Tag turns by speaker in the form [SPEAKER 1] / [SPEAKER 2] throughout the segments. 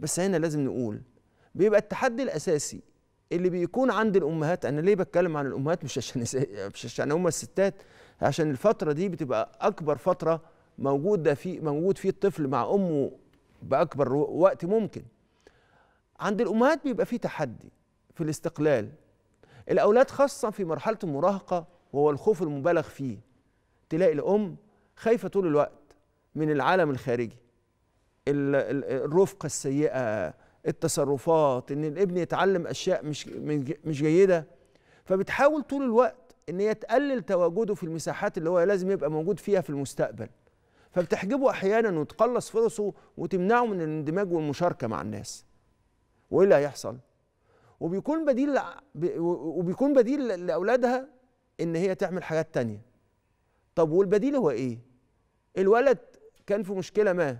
[SPEAKER 1] بس هنا لازم نقول بيبقى التحدي الاساسي اللي بيكون عند الامهات انا ليه بتكلم عن الامهات مش عشان مش عشان هم الستات عشان الفتره دي بتبقى اكبر فتره موجوده في موجود فيه الطفل مع امه باكبر وقت ممكن عند الامهات بيبقى فيه تحدي في الاستقلال الاولاد خاصه في مرحله المراهقه وهو الخوف المبالغ فيه تلاقي الام خايفه طول الوقت من العالم الخارجي الرفقه السيئه التصرفات ان الابن يتعلم اشياء مش مش جيده فبتحاول طول الوقت ان هي تقلل تواجده في المساحات اللي هو لازم يبقى موجود فيها في المستقبل فبتحجبه احيانا وتقلص فرصه وتمنعه من الاندماج والمشاركه مع الناس وايه اللي هيحصل وبيكون بديل وبيكون بديل لاولادها ان هي تعمل حاجات تانية طب والبديل هو ايه الولد كان في مشكله ما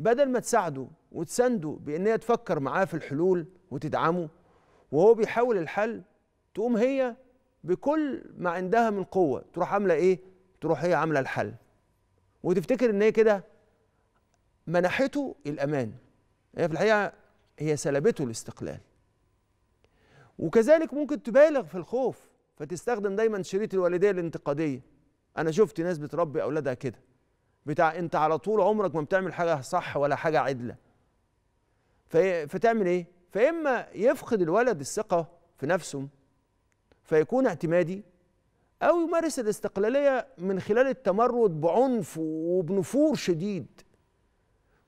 [SPEAKER 1] بدل ما تساعده وتسنده بان هي تفكر معاه في الحلول وتدعمه وهو بيحاول الحل تقوم هي بكل ما عندها من قوه تروح عامله ايه تروح هي عامله الحل وتفتكر ان هي كده منحته الامان هي في الحقيقه هي سلبته الاستقلال وكذلك ممكن تبالغ في الخوف فتستخدم دايما شريط الوالديه الانتقاديه انا شفت ناس بتربي اولادها كده بتاع انت على طول عمرك ما بتعمل حاجه صح ولا حاجه عدله في فتعمل ايه فاما يفقد الولد الثقه في نفسه فيكون اعتمادي او يمارس الاستقلاليه من خلال التمرد بعنف وبنفور شديد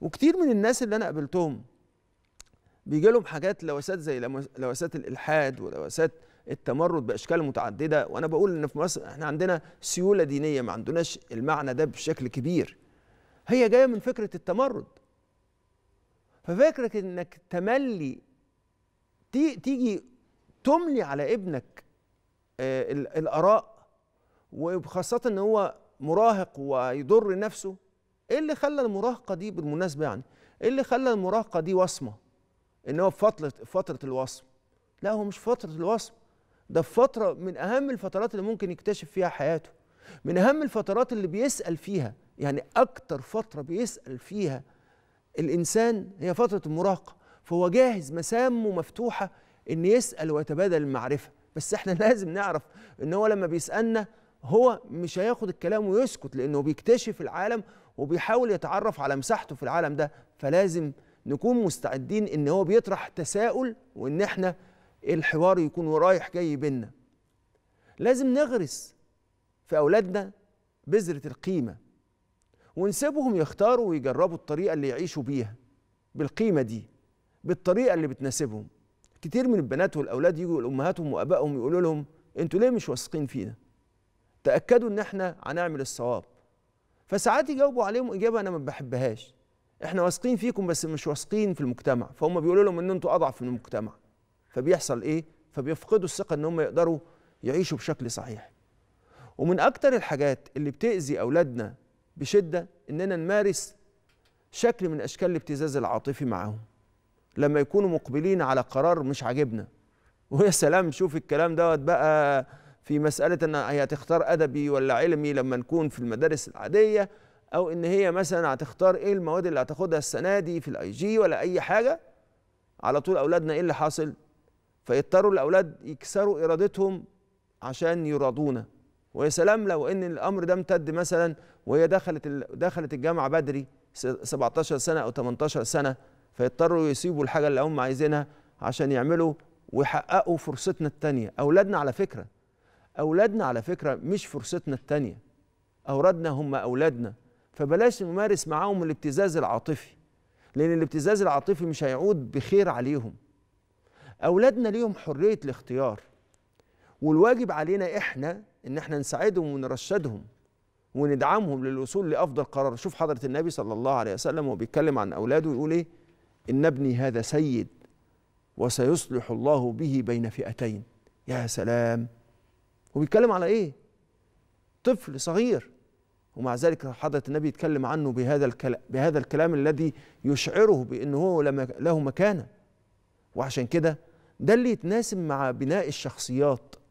[SPEAKER 1] وكتير من الناس اللي انا قابلتهم بيجي لهم حاجات لوسات زي لوسات الالحاد ولوسات التمرد باشكال متعدده وانا بقول ان في مصر احنا عندنا سيوله دينيه ما عندناش المعنى ده بشكل كبير هي جايه من فكره التمرد ففكرة انك تملي تيجي تملي على ابنك آه، الاراء وخاصة ان هو مراهق ويضر نفسه ايه اللي خلى المراهقة دي بالمناسبة يعني ايه اللي خلى المراهقة دي وصمة ان هو في فترة فترة الوصم لا هو مش فترة الوصم ده في فترة من أهم الفترات اللي ممكن يكتشف فيها حياته من أهم الفترات اللي بيسأل فيها يعني أكتر فترة بيسأل فيها الإنسان هي فترة المراهقة فهو جاهز مسامه مفتوحة إن يسأل ويتبادل المعرفة بس إحنا لازم نعرف إن هو لما بيسألنا هو مش هياخد الكلام ويسكت لأنه بيكتشف العالم وبيحاول يتعرف على مساحته في العالم ده فلازم نكون مستعدين إن هو بيطرح تساؤل وإن إحنا الحوار يكون رايح جاي بينا لازم نغرس في أولادنا بذرة القيمة ونسيبهم يختاروا ويجربوا الطريقة اللي يعيشوا بيها بالقيمة دي بالطريقة اللي بتناسبهم كتير من البنات والأولاد يجوا لأمهاتهم وأبائهم يقولوا لهم أنتوا ليه مش واثقين فينا تأكدوا إن إحنا هنعمل الصواب فساعات يجاوبوا عليهم إجابة أنا ما بحبهاش إحنا واثقين فيكم بس مش واثقين في المجتمع فهم بيقولوا لهم إن أنتوا أضعف من المجتمع فبيحصل ايه فبيفقدوا الثقه ان هم يقدروا يعيشوا بشكل صحيح ومن اكتر الحاجات اللي بتاذي اولادنا بشده اننا نمارس شكل من اشكال الابتزاز العاطفي معاهم لما يكونوا مقبلين على قرار مش عاجبنا ويا سلام شوف الكلام دوت بقى في مساله ان هي هتختار ادبي ولا علمي لما نكون في المدارس العاديه او ان هي مثلا هتختار ايه المواد اللي هتاخدها السنه دي في الاي جي ولا اي حاجه على طول اولادنا ايه اللي حاصل فيضطروا الأولاد يكسروا إرادتهم عشان يراضونا ويا سلام لو إن الأمر ده امتد مثلا وهي دخلت دخلت الجامعة بدري 17 سنة أو 18 سنة فيضطروا يسيبوا الحاجة اللي هم عايزينها عشان يعملوا ويحققوا فرصتنا التانية أولادنا على فكرة أولادنا على فكرة مش فرصتنا التانية أولادنا هم أولادنا فبلاش نمارس معاهم الابتزاز العاطفي لأن الابتزاز العاطفي مش هيعود بخير عليهم أولادنا ليهم حرية الاختيار والواجب علينا إحنا إن إحنا نساعدهم ونرشدهم وندعمهم للوصول لأفضل قرار شوف حضرة النبي صلى الله عليه وسلم وهو بيتكلم عن أولاده يقول إيه إن ابني هذا سيد وسيصلح الله به بين فئتين يا سلام وبيتكلم على إيه طفل صغير ومع ذلك حضرة النبي يتكلم عنه بهذا الكلام بهذا الكلام الذي يشعره بأنه هو له مكانة وعشان كده ده اللي يتناسب مع بناء الشخصيات